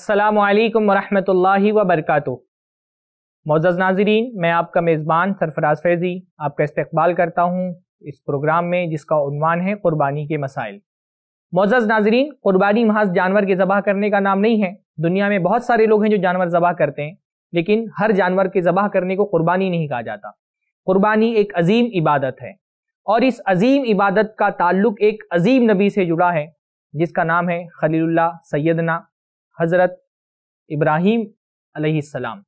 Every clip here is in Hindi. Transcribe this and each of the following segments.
असलकम वरहमल वबरकू मोज़ नाजरीन मैं आपका मेज़बान सरफराज फैज़ी आपका इस्तबाल करता हूँ इस प्रोग्राम में जिसका उनवान है क़ुरबानी के मसाइल मोज़ नाजरीन क़ुरबानी महज जानवर के ज़बह करने का नाम नहीं है दुनिया में बहुत सारे लोग हैं जो जानवर ज़बह करते हैं लेकिन हर जानवर के ज़बह करने को क़ुरबानी नहीं कहा जाता क़ुरबानी एक अजीम इबादत है और इस अजीम इबादत का ताल्लुक़ एक अजीम नबी से जुड़ा है जिसका नाम है खलील्ला सैदना हज़रत इब्राहिम अलैहिस्सलाम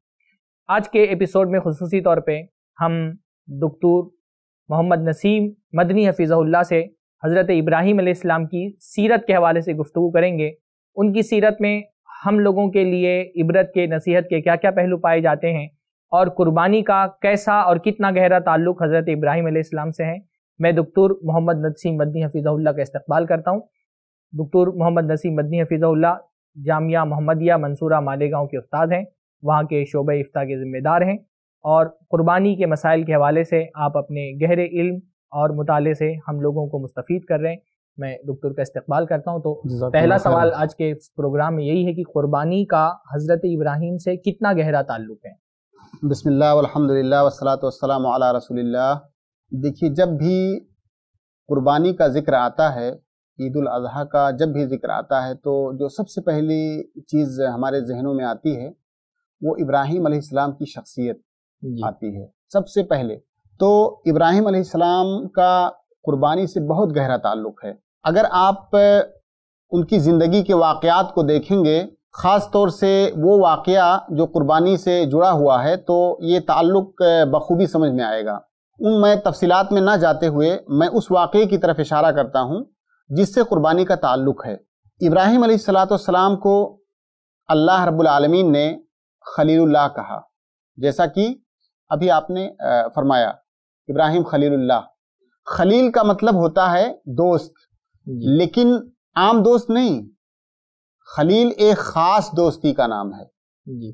आज के एपिसोड में खसूस तौर पे हम दक्तूर मोहम्मद नसीम मदनी हफीज़ल्ला से हज़रत इब्राहीम अलैहिस्सलाम की सीरत के हवाले से गुफ्तु करेंगे उनकी सीरत में हम लोगों के लिए इबरत के नसीहत के क्या क्या पहलू पाए जाते हैं और कुर्बानी का कैसा और कितना गहरा ताल्लुक हज़रत इब्राहिम अलैहिस्सलाम से है मैं दक्तूर मोहम्मद नसीम मदनी हफीज़ल्ला का इस्तबाल करता हूँ दक्तूर मोहम्मद नसीम मदनी हफीज़ल्ला जामिया मोहम्मदिया मंसूरा मालेगांव के उस्ताद हैं वहाँ के शोबे इफ्ता के ज़िम्मेदार हैं और क़ुरबानी के मसाइल के हवाले से आप अपने गहरे इल्म और मुताले से हम लोगों को मुस्तफ़ कर रहे हैं मैं डॉक्टर का इस्तकबाल करता हूँ तो पहला सवाल आज के इस प्रोग्राम में यही है कि क़ुरबानी का हज़रत इब्राहिम से कितना गहरा ताल्लुक़ है बसमिल्ल वसलात रसोल्ला देखिए जब भी क़ुरबानी का ज़िक्र आता है ईद अजी का जब भी जिक्र आता है तो जो सबसे पहली चीज़ हमारे जहनों में आती है वो इब्राहिम अलैहिस्सलाम की शख्सियत आती है सबसे पहले तो इब्राहिम अलैहिस्सलाम का कुर्बानी से बहुत गहरा ताल्लुक है अगर आप उनकी ज़िंदगी के वाक़ात को देखेंगे ख़ास तौर से वो वाक़ जो कुर्बानी से जुड़ा हुआ है तो ये ताल्लुक़ बखूबी समझ में आएगा उन मैं तफसीत में ना जाते हुए मैं उस वाक़े की तरफ इशारा करता हूँ जिससे कुर्बानी का ताल्लुक है इब्राहिम सलाम को अल्लाह रबालमीन ने खलीलुल्लाह कहा जैसा कि अभी आपने फरमाया इब्राहिम खलीलुल्लाह खलील का मतलब होता है दोस्त लेकिन आम दोस्त नहीं खलील एक ख़ास दोस्ती का नाम है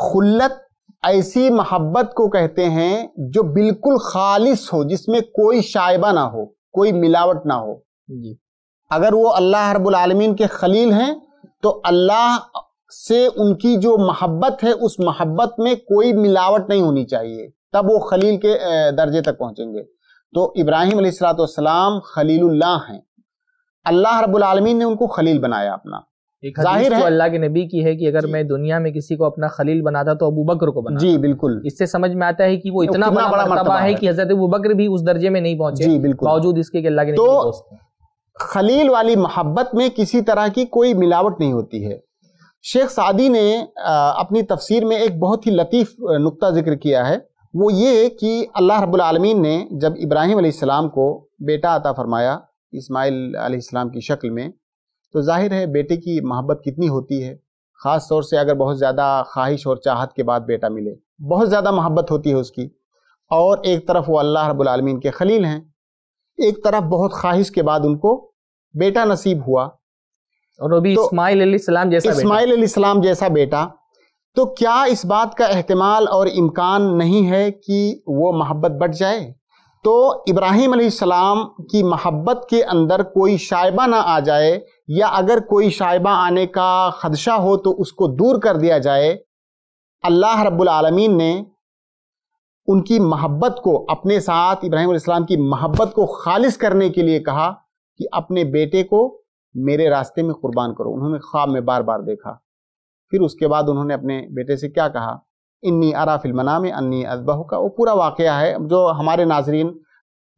खुल्लत ऐसी मोहब्बत को कहते हैं जो बिल्कुल खालिश हो जिसमें कोई शायबा ना हो कोई मिलावट ना हो जी अगर वो अल्लाह हरबुल आलमीन के खलील हैं तो अल्लाह से उनकी जो मोहब्बत है उस महब्बत में कोई मिलावट नहीं होनी चाहिए तब वो खलील के दर्जे तक पहुंचेंगे तो इब्राहिम सलाम खलीलुल्लाह हैं अल्लाह रब्बुल आलमीन ने उनको खलील बनाया अपना जाहिर तो है अल्लाह के नबी की है कि अगर मैं दुनिया में किसी को अपना खलील बनाता तो अबू बकर को बना जी बिल्कुल इससे समझ में आता है कि वो तो इतना, इतना बड़ा मरतबा है कि हजरत अबू बकर भी उस दर्जे में नहीं पहुंचे जी बिल्कुल बावजूद इसके अल्लाह के तो खलील वाली मोहब्बत में किसी तरह की कोई मिलावट नहीं होती है शेख सादी ने अपनी तफसीर में एक बहुत ही लतीफ़ नुक्ता ज़िक्र किया है वो ये कि अल्लाह रब्बुल आलमीन ने जब इब्राहिम सलाम को बेटा अता फरमाया इस्माइल सलाम की शक्ल में तो जाहिर है बेटे की मोहब्बत कितनी होती है ख़ास तौर से अगर बहुत ज़्यादा ख्वाहिश और चाहत के बाद बेटा मिले बहुत ज़्यादा मोहब्बत होती है उसकी और एक तरफ वो अल्लाह रब्बुल आलमीन के खलील हैं एक तरफ बहुत ख्वाहिश के बाद उनको बेटा नसीब हुआ और अभी तो इस्माइल सलाम जैसा इस्माइल सलाम जैसा बेटा तो क्या इस बात का अहतमाल और इम्कान नहीं है कि वो मोहब्बत बढ़ जाए तो इब्राहिम सलाम की मोहब्बत के अंदर कोई शायबा ना आ जाए या अगर कोई शायबा आने का खदशा हो तो उसको दूर कर दिया जाए अल्लाह रब्बुल आलमीन ने उनकी मोहब्बत को अपने साथ इब्राहिम सलाम की मोहब्बत को खालिस करने के लिए कहा कि अपने बेटे को मेरे रास्ते में कुर्बान करो उन्होंने ख्वाब में बार बार देखा फिर उसके बाद उन्होंने अपने बेटे से क्या कहा इन्नी आरा फिल्मना में अन्नी अजबह का वो पूरा वाक़ है जो हमारे नाजरीन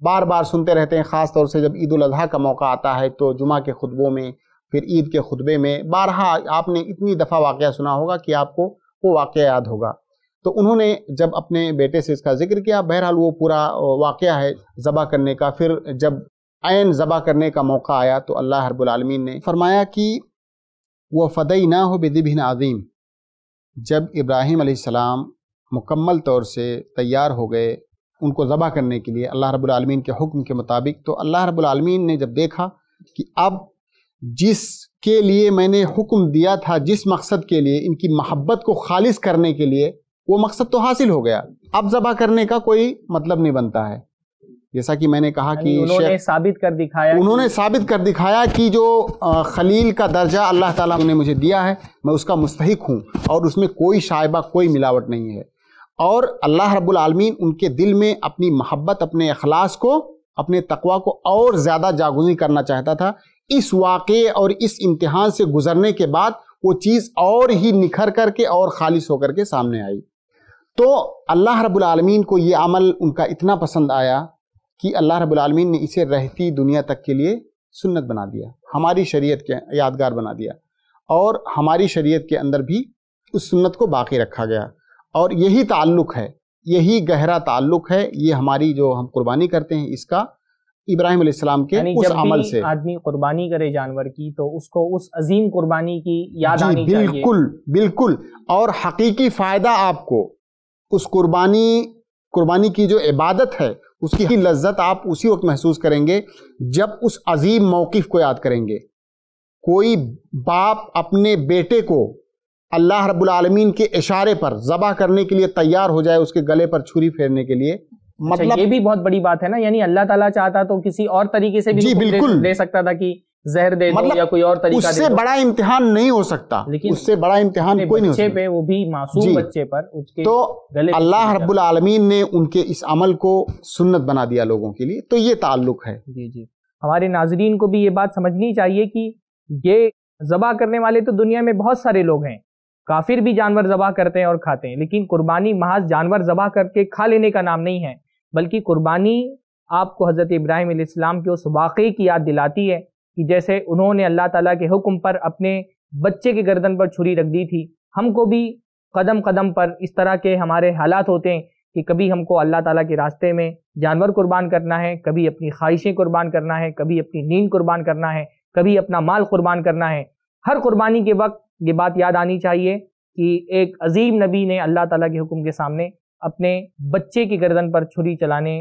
बार बार सुनते रहते हैं ख़ास तौर से जब ईद अजी का मौका आता है तो जुमा के खुतबों में फिर ईद के खुतबे में बारहा आपने इतनी दफ़ा वाक़ सुना होगा कि आपको वो वाक़ याद होगा तो उन्होंने जब अपने बेटे से इसका जिक्र किया बहरहाल वो पूरा वाक़ है ज़बा करने का फिर जब आयन ज़बा करने का मौका आया तो अल्लाह हरबालमीन ने फरमाया कि वह फ़दई ना हो बेदिबिन आज़ीम जब इब्राहिम आसमाम मुकम्मल तौर से तैयार हो गए उनको ज़बा करने के लिए अल्लाह रबालमीन के हुक्म के मुताबिक तो अल्लाह रबालमीन ने जब देखा कि अब जिस के लिए मैंने हुक्म दिया था जिस मकसद के लिए इनकी महब्बत को खालिज करने के लिए वो मकसद तो हासिल हो गया अब ज़बा करने का कोई मतलब नहीं बनता है जैसा कि मैंने कहा कि उन्होंने साबित कर दिखाया उन्होंने साबित कर दिखाया कि जो खलील का दर्जा अल्लाह ताला ने मुझे दिया है मैं उसका मुस्तक हूँ और उसमें कोई शायबा कोई मिलावट नहीं है और अल्लाह रब्बुल रबालमीन उनके दिल में अपनी मोहब्बत अपने अखलास को अपने तकवा को और ज़्यादा जागुजी करना चाहता था इस वाक़े और इस इम्तहान से गुजरने के बाद वो चीज़ और ही निखर करके और खालिश होकर के सामने आई तो अल्लाह रब्लम को ये अमल उनका इतना पसंद आया कि अल्लाह रबालमीन ने इसे रहती दुनिया तक के लिए सुन्नत बना दिया हमारी शरीयत के यादगार बना दिया और हमारी शरीयत के अंदर भी उस सुन्नत को बाकी रखा गया और यही ताल्लुक़ है यही गहरा ताल्लुक़ है ये हमारी जो हम कुर्बानी करते हैं इसका इब्राहिम अलैहिस्सलाम के उस अमल से आदमी कुर्बानी करे जानवर की तो उसको उस अजीम कुर्बानी की याद आनी बिल्कुल बिल्कुल और हकीकी फ़ायदा आपको उस कुर्बानी कुर्बानी की जो इबादत है उसकी लज्जत आप उसी वक्त महसूस करेंगे जब उस अजीम मौकफ को याद करेंगे कोई बाप अपने बेटे को अल्लाह रब्बुल के इशारे पर जबा करने के लिए तैयार हो जाए उसके गले पर छुरी फेरने के लिए अच्छा, मतलब ये भी बहुत बड़ी बात है ना यानी अल्लाह ताला चाहता तो किसी और तरीके से भी जी बिल्कुल दे सकता था कि जहर दे मतलब या कोई और तरीका उससे बड़ा इम्तिहान नहीं हो सकता लेकिन उससे बड़ा इम्तिहान कोई नहीं हो सकता पे वो भी मासूम बच्चे पर उसके तो अल्लाह रब्बुल आलमीन ने उनके इस अमल को सुन्नत बना दिया लोगों के लिए तो ये ताल्लुक है जी जी हमारे नाजरीन को भी ये बात समझनी चाहिए कि ये जबा करने वाले तो दुनिया में बहुत सारे लोग हैं काफिर भी जानवर जबा करते हैं और खाते हैं लेकिन कुर्बानी महज जानवर जबा करके खा लेने का नाम नहीं है बल्कि कुर्बानी आपको हज़रत इब्राहिम इस्लाम के उस वाक़े की याद दिलाती है कि जैसे उन्होंने अल्लाह ताला के हुक्म पर अपने बच्चे की गर्दन पर छुरी रख दी थी हमको भी कदम कदम पर इस तरह के हमारे हालात होते हैं कि कभी हमको अल्लाह ताला के रास्ते में जानवर कुर्बान करना है कभी अपनी ख्वाहिशें कुर्बान करना है कभी अपनी नींद कुर्बान करना है कभी अपना माल कुर्बान करना है हर कुर्बानी के वक्त ये बात याद आनी चाहिए कि एक अजीम नबी ने अल्लाह ताला के हुक्म के सामने अपने बच्चे की गर्दन पर छुरी चलाने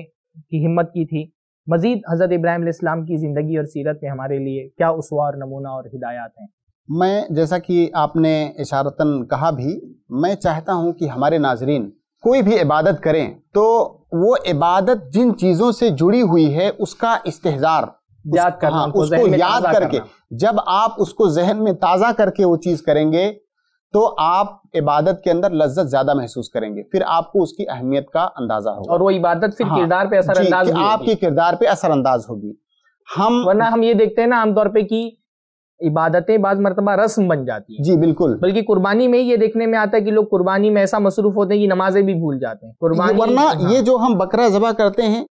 की हिम्मत की थी मजीद हज़रत इब्राहिम इस्लाम की ज़िंदगी और सीरत में हमारे लिए क्या उसवा और नमूना और हिदायत हैं मैं जैसा कि आपने इशारतन कहा भी मैं चाहता हूँ कि हमारे नाजरीन कोई भी इबादत करें तो वो इबादत जिन चीज़ों से जुड़ी हुई है उसका इस्तेजार याद करना हाँ, उसको याद करके जब आप उसको जहन में ताज़ा करके वो चीज़ करेंगे तो आप इबादत के अंदर लज्जत ज्यादा महसूस करेंगे फिर आपको उसकी अहमियत का अंदाजा होगा और वो इबादत फिर हाँ, किरदार पे असरअंदाज होगी आपके किरदार पे असरअंदाज होगी हम वरना हम ये देखते हैं ना आमतौर पे कि इबादतें बाज मरतबा रस्म बन जाती है जी बिल्कुल बल्कि कुर्बानी में ये देखने में आता है कि लोग कुर्बानी में ऐसा मसरूफ होते हैं कि नमाजें भी भूल जाते हैं कुर्बानी वरना हाँ। ये जो हम बकरा जबा करते हैं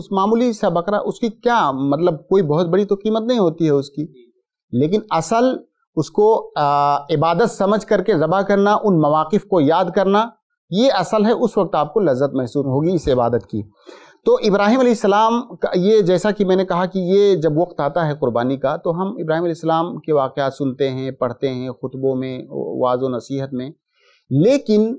उस मामूली सा बकरा उसकी क्या मतलब कोई बहुत बड़ी तो कीमत नहीं होती है उसकी लेकिन असल उसको आ, इबादत समझ करके ज़बा करना उन मवाक़ को याद करना ये असल है उस वक्त आपको लज्जत महसूस होगी इस इबादत की तो इब्राहिम अलैहिस्सलाम का ये जैसा कि मैंने कहा कि ये जब वक्त आता है कुर्बानी का तो हम इब्राहिम अलैहिस्सलाम के वाक़ सुनते हैं पढ़ते हैं खुतबों में वाज नसीहत में लेकिन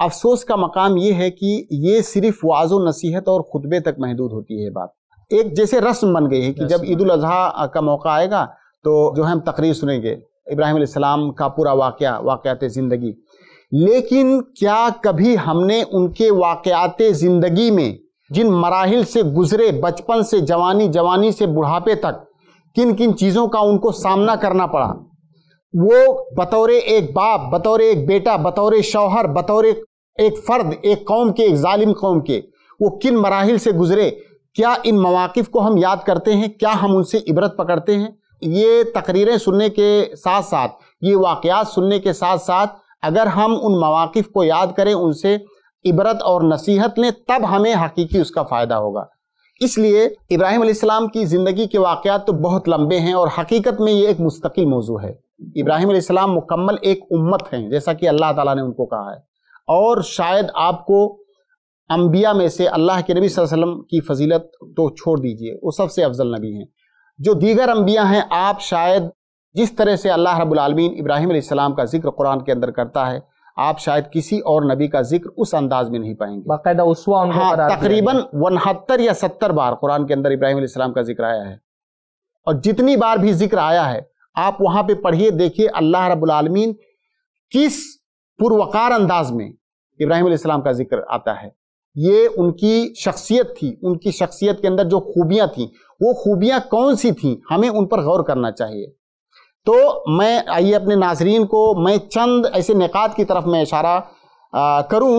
अफसोस का मकाम ये है कि ये सिर्फ वाज नसीहत और खुतबे तक महदूद होती है बात एक जैसे रस्म बन गई है कि जब ईद अजी का मौका आएगा तो जो है हम तकरीर सुनेंगे इब्राहिम सलाम का पूरा वाक़ वाकयात ज़िंदगी लेकिन क्या कभी हमने उनके वाकयात ज़िंदगी में जिन मराहल से गुज़रे बचपन से जवानी जवानी से बुढ़ापे तक किन किन चीज़ों का उनको सामना करना पड़ा वो बतौर एक बाप बतौर एक बेटा बतौर शौहर बतौर एक फ़र्द एक कौम के एक ालिम कौम के वो किन मराहल से गुज़रे क्या इन मवाक़ को हम याद करते हैं क्या हम उनसे इबरत पकड़ते हैं ये तकरीरें सुनने के साथ साथ ये वाक़ात सुनने के साथ साथ अगर हम उन मवाक़ को याद करें उनसे इबरत और नसीहत लें तब हमें हकीकी उसका फ़ायदा होगा इसलिए इब्राहिम अलैहिस्सलाम की ज़िंदगी के वाक़ात तो बहुत लंबे हैं और हकीकत में ये एक मुस्तकिल मौजू है इब्राहिम अलैहिस्सलाम मुकम्मल एक उम्मत हैं जैसा कि अल्लाह ताला ने उनको कहा है और शायद आपको अम्बिया में से अल्लाह के नबी वसल्लम की फजीलत तो छोड़ दीजिए वो सबसे अफजल नबी हैं जो दीगर अम्बिया हैं आप शायद जिस तरह से अल्लाह रबालमीन इब्राहिम का जिक्र कुरान के अंदर करता है आप शायद किसी और नबी का जिक्र उस अंदाज में नहीं पाएंगे बाकायदा हाँ तकरीबन उनहत्तर या सत्तर बार कुरान के अंदर इब्राहिम का जिक्र आया है और जितनी बार भी जिक्र आया है आप वहां पे पढ़िए देखिए अल्लाह रबालमीन किस पुरवकार अंदाज में इब्राहिम का जिक्र आता है ये उनकी शख्सियत थी उनकी शख्सियत के अंदर जो खूबियां थी वो खूबियां कौन सी थी हमें उन पर गौर करना चाहिए तो मैं आइए अपने नाजरीन को मैं चंद ऐसे निकात की तरफ मैं इशारा करूं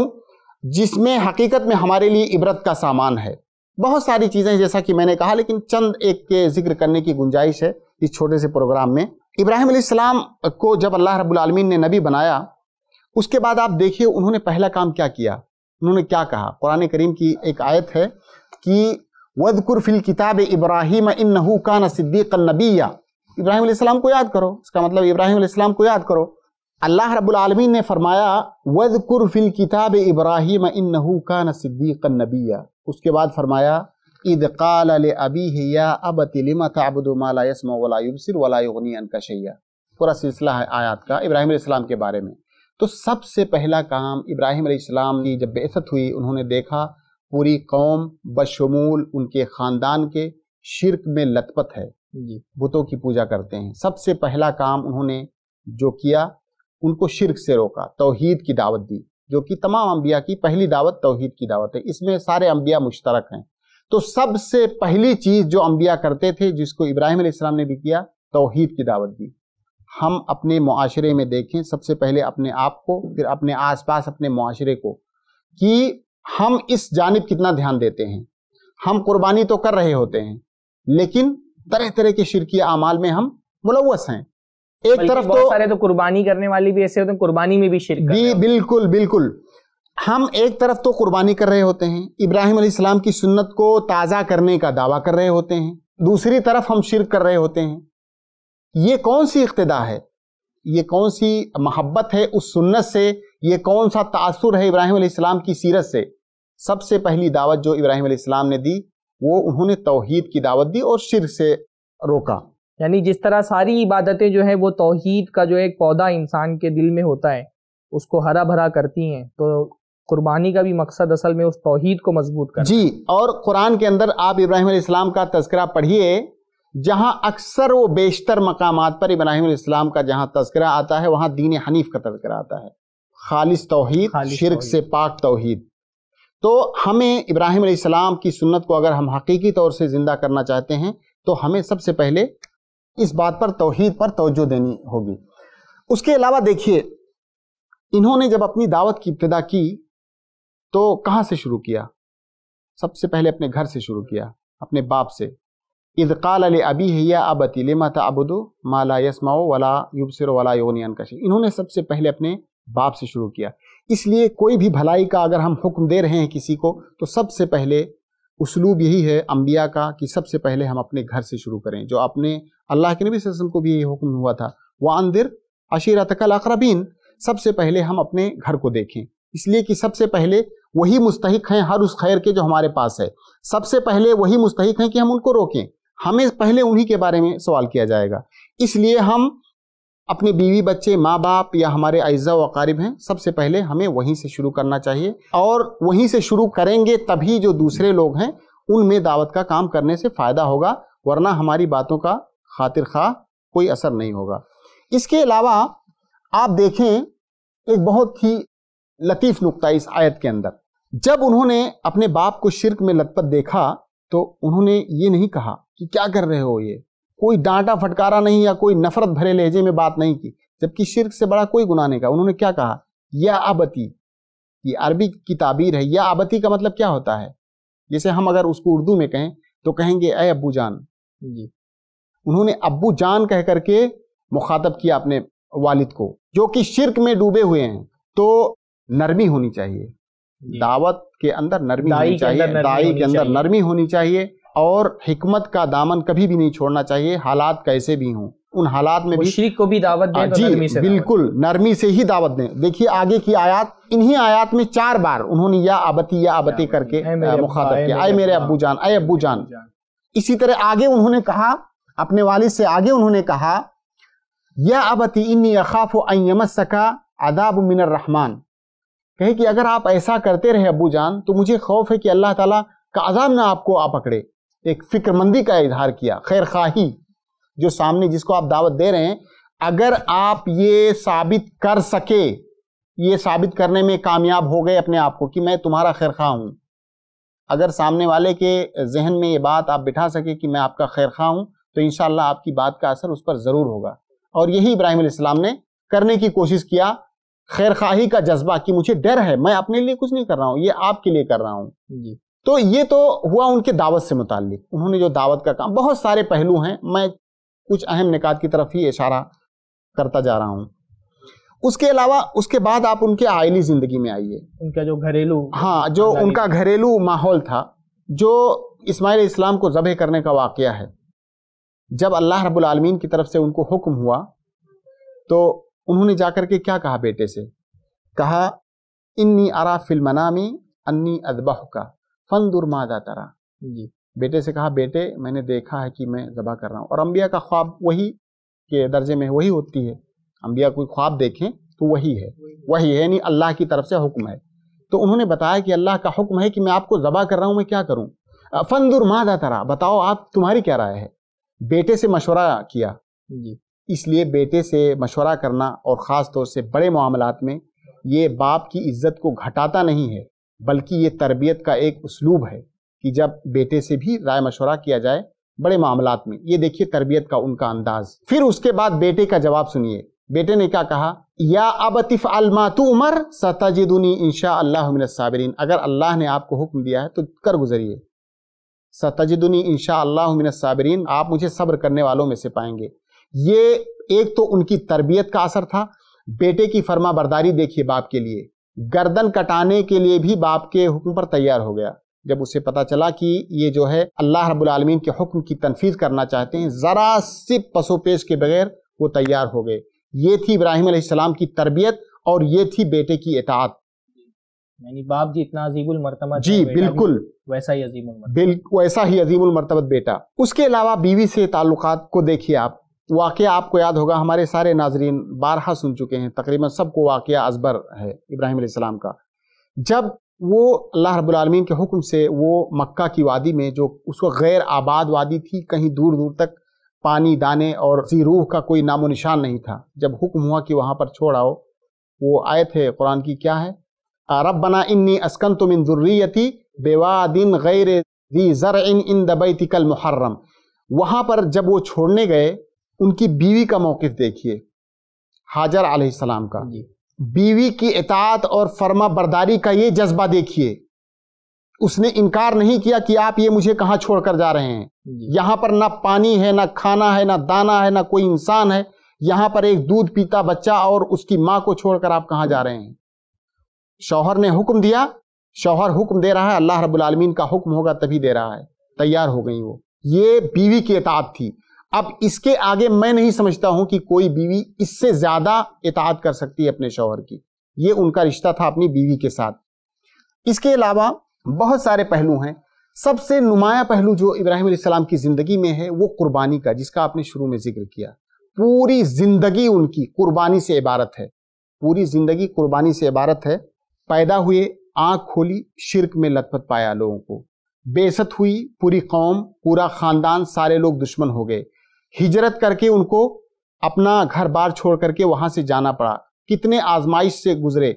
जिसमें हकीकत में हमारे लिए इबरत का सामान है बहुत सारी चीज़ें जैसा कि मैंने कहा लेकिन चंद एक के जिक्र करने की गुंजाइश है इस छोटे से प्रोग्राम में इब्राहिम सलाम को जब अल्लाह रबालमीन ने नबी बनाया उसके बाद आप देखिए उन्होंने पहला काम क्या किया उन्होंने क्या कहा कुरान करीम की एक आयत है कि वदकुर फिल किताब इब्राहिम इन कान सिद्दीक नबीया इब्राहिम सलाम को याद करो इसका मतलब इब्राहिम सलाम को याद करो अल्लाह रब्बुल आलमीन ने फरमाया वदकुर फिल किताब इब्राहिम इन कान सिद्दीक नबीया उसके बाद फरमाया इद काल अबी या अब तिलिमा तबुद माला यसमा वला युबसिर वला युगनी अन कशैया पूरा सिलसिला है आयात का इब्राहिम सलाम के बारे में तो सबसे पहला काम इब्राहिम सलाम की जब बेसत हुई उन्होंने देखा पूरी कौम बशमूल उनके ख़ानदान के शिरक में लतपत है बुतों की पूजा करते हैं सबसे पहला काम उन्होंने जो किया उनको शिरक से रोका तोहहीद की दावत दी जो कि तमाम अम्बिया की पहली दावत तोहहीद की दावत है इसमें सारे अम्बिया मुश्तरक हैं तो सबसे पहली चीज़ जो अम्बिया करते थे जिसको इब्राहिम इस्लाम ने भी किया तोहहीद की दावत दी हम अपने माशरे में देखें सबसे पहले अपने आप को फिर अपने आसपास अपने माशरे को कि हम इस जानब कितना ध्यान देते हैं हम कुर्बानी तो कर रहे होते हैं लेकिन तरह तरह के शिरकी अमाल में हम मुलवस हैं एक तरफ तो सारे तो कुर्बानी करने वाले भी ऐसे होते हैं कुर्बानी में भी शिरक जी बिल्कुल बिल्कुल हम एक तरफ तो कुर्बानी कर रहे होते हैं इब्राहिम अलैहिस्सलाम की सुन्नत को ताज़ा करने का दावा कर रहे होते हैं दूसरी तरफ हम शिरक कर रहे होते हैं ये कौन सी इक्तदा है ये कौन सी मोहब्बत है उस सुन्नत से ये कौन सा तासुर है इब्राहिम आसमाम की सीरत से सबसे पहली दावत जो इब्राहिम इस्लाम ने दी वो उन्होंने तोहहीद की दावत दी और शिर से रोका यानी जिस तरह सारी इबादतें जो है वो तोहहीद का जो एक पौधा इंसान के दिल में होता है उसको हरा भरा करती हैं तो कुर्बानी का भी मकसद असल में उस तोहहीद को मजबूत कर जी और कुरान के अंदर आप इब्राहिम इस्लाम का तस्करा पढ़िए जहाँ अक्सर वो बेशतर मकाम पर इब्राहिम इस्लाम का जहाँ तस्करा आता है वहाँ दीन हनीफ का तस्करा आता है खालिश तोहद शिरक से पाक तोहद तो हमें इब्राहिम सलाम की सुन्नत को अगर हम हकीकी तौर से ज़िंदा करना चाहते हैं तो हमें सबसे पहले इस बात पर तोहद पर तोज्जो देनी होगी उसके अलावा देखिए इन्होंने जब अपनी दावत की इब्तदा की तो कहाँ से शुरू किया सबसे पहले अपने घर से शुरू किया अपने बाप से इदकाल अल अबी अब अबती लेमा अबुदो माला यसमाओ वला युबसर वाला योनियन कशी इन्होंने सबसे पहले अपने बाप से शुरू किया इसलिए कोई भी भलाई का अगर हम हुक्म दे रहे हैं किसी को तो सबसे पहले उसलूब यही है अम्बिया का कि सबसे पहले हम अपने घर से शुरू करें जो अपने अल्लाह के नबी वसल्लम को भी यही हुक्म हुआ था वह अंदिर अशीरत तकल अकरबीन सबसे पहले हम अपने घर को देखें इसलिए कि सबसे पहले वही मुस्तक हैं हर उस खैर के जो हमारे पास है सबसे पहले वही मुस्तक हैं कि हम उनको रोकें हमें पहले उन्हीं के बारे में सवाल किया जाएगा इसलिए हम अपने बीवी बच्चे माँ बाप या हमारे अज्जा वकारीब हैं सबसे पहले हमें वहीं से शुरू करना चाहिए और वहीं से शुरू करेंगे तभी जो दूसरे लोग हैं उनमें दावत का काम करने से फ़ायदा होगा वरना हमारी बातों का खातिर खा कोई असर नहीं होगा इसके अलावा आप देखें एक बहुत ही लतीफ़ नुकता इस आयत के अंदर जब उन्होंने अपने बाप को शिरक में लतपत देखा तो उन्होंने ये नहीं कहा कि क्या कर रहे हो ये कोई डांटा फटकारा नहीं या कोई नफरत भरे लहजे में बात नहीं की जबकि शिरक से बड़ा कोई गुना नहीं का उन्होंने क्या कहा या आबती ये अरबी की ताबीर है या आबती का मतलब क्या होता है जैसे हम अगर उसको उर्दू में कहें तो कहेंगे अय अबू जान जी उन्होंने अबू जान कह करके मुखातब किया अपने वालिद को जो कि शिरक में डूबे हुए हैं तो नरमी होनी चाहिए दावत के अंदर नरमी होनी चाहिए दाई के अंदर नरमी होनी चाहिए और हिकमत का दामन कभी भी नहीं छोड़ना चाहिए हालात कैसे भी हों उन हालात में भी को भी दावत दें तो जी नर्मी से बिल्कुल नरमी से ही दावत दें देखिए आगे की आयात इन्हीं आयात में चार बार उन्होंने या आबती या आबती करके मुखातब किया आए मेरे अब्बू जान आए अब्बू जान इसी तरह आगे उन्होंने कहा अपने वालिद से आगे उन्होंने कहा या अबती इन्नी अखाफ सका अदाब मिनर रहमान कहे कि अगर आप ऐसा करते रहे अबू जान तो मुझे खौफ है कि अल्लाह ताला का अजाब ना आपको आ पकड़े एक फिक्रमंदी का इजहार किया खैर खाही जो सामने जिसको आप दावत दे रहे हैं अगर आप ये साबित कर सके ये साबित करने में कामयाब हो गए अपने आप को कि मैं तुम्हारा खैर खा हूं अगर सामने वाले के जहन में ये बात आप बिठा सके कि मैं आपका खैर खा हूं तो इन आपकी बात का असर उस पर ज़रूर होगा और यही इब्राहिम इस्लाम ने करने की कोशिश किया खैर खाही का जज्बा कि मुझे डर है मैं अपने लिए कुछ नहीं कर रहा हूँ ये आपके लिए कर रहा हूँ जी तो ये तो हुआ उनके दावत से मुतल उन्होंने जो दावत का काम बहुत सारे पहलू हैं मैं कुछ अहम निकात की तरफ ही इशारा करता जा रहा हूँ उसके अलावा उसके बाद आप उनके आयली ज़िंदगी में आइए उनका जो घरेलू हाँ जो उनका घरेलू माहौल था जो इस्माइल इस्लाम को ज़बह करने का वाक़ है जब अल्लाह रब्बुल रबालमीन की तरफ से उनको हुक्म हुआ तो उन्होंने जाकर के क्या कहा बेटे से कहा इन्नी अरा फिल्मना में अन्नी अदबाह का फन दुर्मा दातारा जी बेटे से कहा बेटे मैंने देखा है कि मैं जबा कर रहा हूँ और अम्बिया का ख्वाब वही के दर्जे में वही होती है अम्बिया कोई ख्वाब देखें तो वही है वही है यानी अल्लाह की तरफ से हुक्म है तो उन्होंने बताया कि अल्लाह का हुक्म है कि मैं आपको जबा कर रहा हूँ मैं क्या करूँ फन दुर्मा दातारा बताओ आप तुम्हारी क्या राय है बेटे से मशवरा किया जी इसलिए बेटे से मशवरा करना और ख़ास तौर से बड़े मामलों में ये बाप की इज्जत को घटाता नहीं है बल्कि ये तरबियत का एक उसलूब है कि जब बेटे से भी राय मशवरा किया जाए बड़े मामला में ये देखिए तरबियत का उनका अंदाज फिर उसके बाद बेटे का जवाब सुनिए बेटे ने क्या कहा या अलमा तो उमर सताजिदनी इनशा अल्लाह साबरीन अगर अल्लाह ने आपको हुक्म दिया है तो कर गुजरिए सताजिदनी इंशा अल्लाह साबरीन आप मुझे सब्र करने वालों में से पाएंगे ये एक तो उनकी तरबियत का असर था बेटे की फर्मा बरदारी देखिए बाप के लिए गर्दन कटाने के लिए भी बाप के हुक्म पर तैयार हो गया जब उसे पता चला कि ये जो है अल्लाह रबालमीन के हुक्म की तनफीज करना चाहते हैं ज़रा से पसो पेश के बगैर वो तैयार हो गए ये थी इब्राहिम सलाम की तरबियत और ये थी बेटे की इतात यानी बाप जी इतना अजीबुल मरतबा जी बिल्कुल वैसा ही अजीमुल बिल्कुल वैसा ही अजीमुल मरतबत बेटा उसके अलावा बीवी से ताल्लुकात को देखिए आप वाक़ आपको याद होगा हमारे सारे नाजरीन बारहा सुन चुके हैं तकरीबन सबको वाक़ असबर है इब्राहिम सलाम का जब वो अल्लाह रबालमीन के हुक्म से वो मक्का की वादी में जो उस वक्त गैर आबाद वादी थी कहीं दूर दूर तक पानी दाने और रूह का कोई नामो निशान नहीं था जब हुक्म हुआ कि वहाँ पर छोड़ आओ वो आए थे कुरान की क्या है रब बना इन्नी असकन तुम इन ज़ुर्रीयती बेवादिन गैर दी ज़र इन इन दबई तिकल मुहर्रम वहाँ पर जब वो छोड़ने गए उनकी बीवी का मौकफ देखिए हाजर आलाम का बीवी की इतात और फर्मा बरदारी का ये जज्बा देखिए उसने इनकार नहीं किया कि आप ये मुझे कहाँ छोड़कर जा रहे हैं यहाँ पर ना पानी है ना खाना है ना दाना है ना कोई इंसान है यहाँ पर एक दूध पीता बच्चा और उसकी माँ को छोड़कर आप कहाँ जा रहे हैं शौहर ने हुक्म दिया शौहर हुक्म दे रहा है अल्लाह रबुलमीन का हुक्म होगा तभी दे रहा है तैयार हो गई वो ये बीवी की एताब थी अब इसके आगे मैं नहीं समझता हूं कि कोई बीवी इससे ज्यादा इतात कर सकती है अपने शौहर की ये उनका रिश्ता था अपनी बीवी के साथ इसके अलावा बहुत सारे पहलू हैं सबसे नुमाया पहलू जो इब्राहिम सलाम की ज़िंदगी में है वो कुर्बानी का जिसका आपने शुरू में जिक्र किया पूरी ज़िंदगी उनकी कुर्बानी से इबारत है पूरी ज़िंदगी कुर्बानी से इबारत है पैदा हुए आँख खोली शिरक में लतपत पाया लोगों को बेसत हुई पूरी कौम पूरा ख़ानदान सारे लोग दुश्मन हो गए हिजरत करके उनको अपना घर बार छोड़ करके वहाँ से जाना पड़ा कितने आजमाइश से गुजरे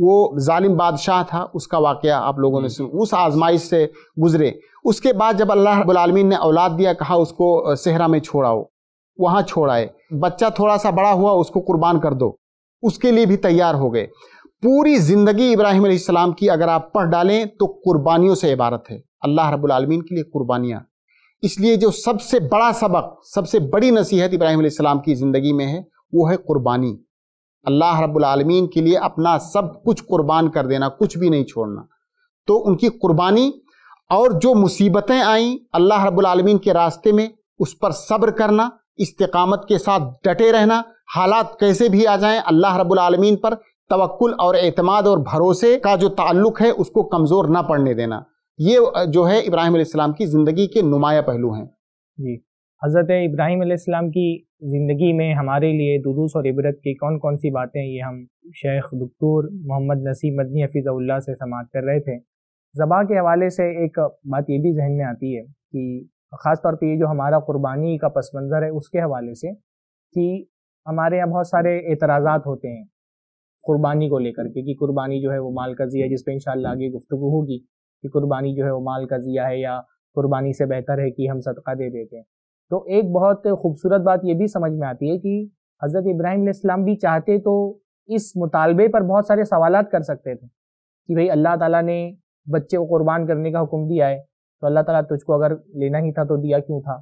वो जालिम बादशाह था उसका वाक़ आप लोगों ने हम्म। सुन उस आजमाइश से गुजरे उसके बाद जब अल्लाह रबालमीन ने औलाद दिया कहा उसको सेहरा में छोड़ाओ वहाँ छोड़ाए बच्चा थोड़ा सा बड़ा हुआ उसको कुर्बान कर दो उसके लिए भी तैयार हो गए पूरी ज़िंदगी इब्राहिम सलाम की अगर आप पढ़ डालें तो कुर्बानियों से इबारत है अल्लाह रबालमीन के लिए कुर्बानियाँ इसलिए जो सबसे बड़ा सबक सबसे बड़ी नसीहत इब्राहिम की ज़िंदगी में है वो है कुर्बानी अल्लाह रब्लमीन के लिए अपना सब कुछ कुर्बान कर देना कुछ भी नहीं छोड़ना तो उनकी कुर्बानी और जो मुसीबतें आईं अल्लाह रब्लमीन के रास्ते में उस पर सब्र करना इस्तकामत के साथ डटे रहना हालात कैसे भी आ जाएं अल्लाह रब्लमीन पर तवक्ल और अतमाद और भरोसे का जो ताल्लुक है उसको कमज़ोर ना पड़ने देना ये जो है इब्राहिम अलैहिस्सलाम की ज़िंदगी के नुमाया पहलू हैं जी हज़रत इब्राहिम अलैहिस्सलाम की ज़िंदगी में हमारे लिए दुरूस और इबरत की कौन कौन सी बातें ये हम शेख डक्टूर मोहम्मद नसीम मदनी हफीज़ल्ला से समात कर रहे थे ज़बा के हवाले से एक बात ये भी जहन में आती है कि ख़ास तौर पर ये जो हमारा क़ुरबानी का पस मंज़र है उसके हवाले से कि हमारे यहाँ बहुत सारे एतराज़ात होते हैं क़ुरबानी को लेकर के कि कुर्बानी जो है वो माल का ज़िया जिस पर इन आगे गुफ्तु होगी कि कुर्बानी जो है वो माल का ज़िया है या कुर्बानी से बेहतर है कि हम सदका दे देते हैं तो एक बहुत खूबसूरत बात ये भी समझ में आती है कि हज़रत इब्राहिम इस्लाम भी चाहते तो इस मुतालबे पर बहुत सारे सवाल कर सकते थे कि भाई अल्लाह ताला ने बच्चे को कुर्बान करने का हुक्म दिया है तो अल्लाह ताला तुझको अगर लेना ही था तो दिया क्यों था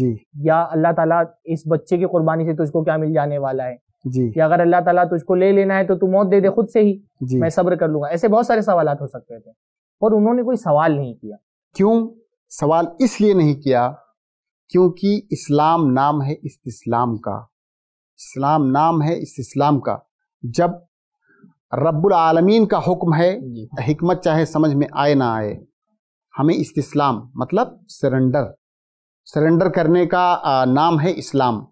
जी या अल्लाह ताला इस बच्चे की कुर्बानी से तुझको क्या मिल जाने वाला है जी या अगर अल्लाह ताला तुझको ले लेना है तो तू मौत दे दे खुद से ही मैं सब्र कर लूंगा ऐसे बहुत सारे सवाल हो सकते थे और उन्होंने कोई सवाल नहीं किया क्यों सवाल इसलिए नहीं किया क्योंकि इस्लाम नाम है इस्लाम का इस्लाम नाम है इस्लाम का जब रब्बुल आलमीन का हुक्म है हिकमत चाहे समझ में आए ना आए हमें इस्लाम मतलब सरेंडर सरेंडर करने का नाम है इस्लाम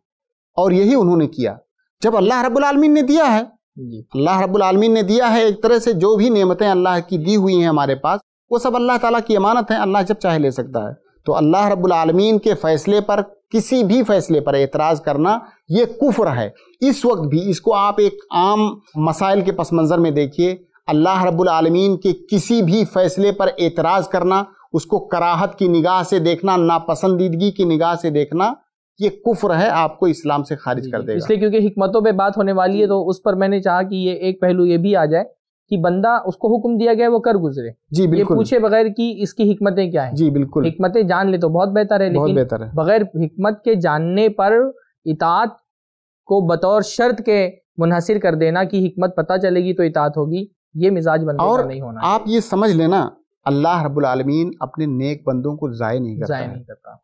और यही उन्होंने किया जब अल्लाह रब्बुल आलमीन ने दिया है अल्लाह रब्बुल आलमीन ने दिया है एक तरह से जो भी नेमतें अल्लाह की दी हुई हैं हमारे पास वो सब अल्लाह ताला की अमानत है अल्लाह जब चाहे ले सकता है तो अल्लाह रब्बुल आलमीन के फैसले पर किसी भी फैसले पर एतराज़ करना ये कुफ्र है इस वक्त भी इसको आप एक आम मसाइल के पस मंज़र में देखिए अल्लाह रब्बुल आलमीन के किसी भी फैसले पर एतराज़ करना उसको कराहत की निगाह से देखना नापसंदीदगी की निगाह से देखना ये कुफर है आपको इस्लाम से खारिज कर देगा इसलिए क्योंकि हिकमतों पे बात होने वाली है तो उस पर मैंने चाहा कि ये एक पहलू ये भी आ जाए कि बंदा उसको हुक्म दिया गया वो कर गुजरे जी बिल्कुल ये पूछे बगैर कि इसकी हिकमतें क्या है जी बिल्कुल हिकमतें जान ले तो बहुत बेहतर है लेकिन बेहतर है बगैर हिकमत के जानने पर इतात को बतौर शर्त के मुनहसर कर देना कि हिकमत पता चलेगी तो इतात होगी ये मिजाज बंदे और नहीं होना आप ये समझ लेना अल्लाह आलमीन अपने नेक बंदों को ज़ाय नहीं करता।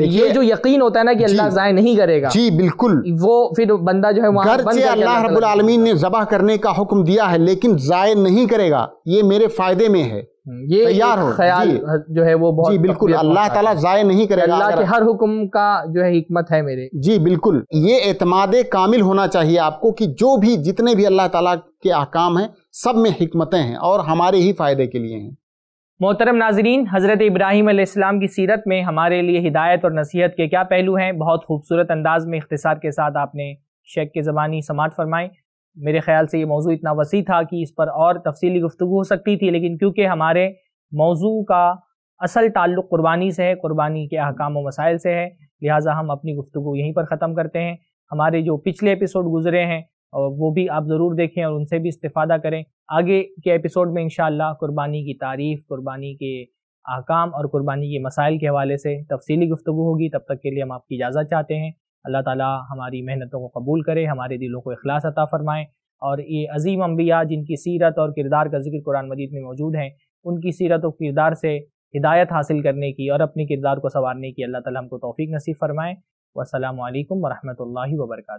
ये जो यकीन होता है ना कि अल्लाह ज़ाय नहीं करेगा जी बिल्कुल वो फिर बंदा जो है वहां गर्ज अल्लाह रब्बुल आलमीन ने जबह करने का हुक्म दिया है लेकिन ज़ाय नहीं करेगा ये मेरे फायदे में है हम्म, ये तैयार हो ख्याल जो है वो बहुत जी बिल्कुल अल्लाह ताला जाय नहीं करेगा अल्लाह के हर हुक्म का जो है हिकमत है मेरे जी बिल्कुल ये एतमाद कामिल होना चाहिए आपको कि जो भी जितने भी अल्लाह ताला के अहकाम हैं सब में हिकमतें हैं और हमारे ही फायदे के लिए हैं मोहतरम नाजरीन हज़रत इब्राहिम की सीरत में हमारे लिए हिदायत और नसीहत के क्या पहलू हैं बहुत खूबसूरत अंदाज में इख्तिसार के साथ आपने शेख के ज़बानी समात फरमाए मेरे ख्याल से ये मौजू इतना वसी था कि इस पर और तफसीली गुफ्तु हो सकती थी लेकिन क्योंकि हमारे मौजू का असल ताल्लुक़ क़ुरबानी से है क़ुरबानी के अहकाम व मसाइल से है लिहाजा हम अपनी गुफ्तु यहीं पर ख़त्म करते हैं हमारे जो पिछले एपिसोड गुजरे हैं और वो भी आप ज़रूर देखें और उनसे भी इस्तेफादा करें आगे के एपिसोड में इन कुर्बानी की तारीफ़ कुर्बानी के आकाम और कुर्बानी के मसाइल के हवाले से तफसीली गुफ्तु होगी तब तक के लिए हम आपकी इजाज़त चाहते हैं अल्लाह ताला हमारी मेहनतों को कबूल करे हमारे दिलों को अखलास अता फ़रमाएँ और ये अजीम अम्बिया जिनकी सीरत और किरदार का जिक्र कुरान मजीद में मौजूद हैं उनकी सीरत और किरदार से हिदायत हासिल करने की और अपने किरदार को संवारने की अल्लाह ताला हमको तौफीक नसीब फरमाएँ वालकम वरहमल वर्का